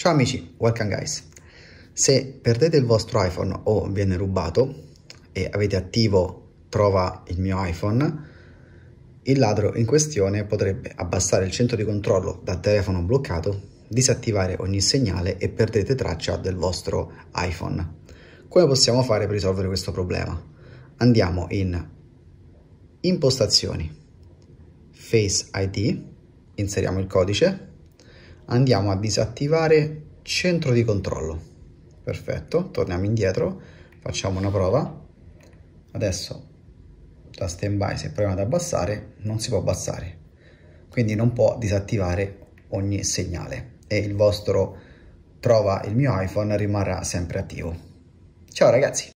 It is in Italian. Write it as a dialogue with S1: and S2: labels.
S1: Ciao amici, welcome guys! Se perdete il vostro iPhone o viene rubato e avete attivo trova il mio iPhone, il ladro in questione potrebbe abbassare il centro di controllo dal telefono bloccato, disattivare ogni segnale e perdete traccia del vostro iPhone. Come possiamo fare per risolvere questo problema? Andiamo in impostazioni, Face ID, inseriamo il codice andiamo a disattivare centro di controllo. Perfetto, torniamo indietro, facciamo una prova. Adesso da stand by se proviamo ad abbassare non si può abbassare, quindi non può disattivare ogni segnale e il vostro trova il mio iPhone rimarrà sempre attivo. Ciao ragazzi!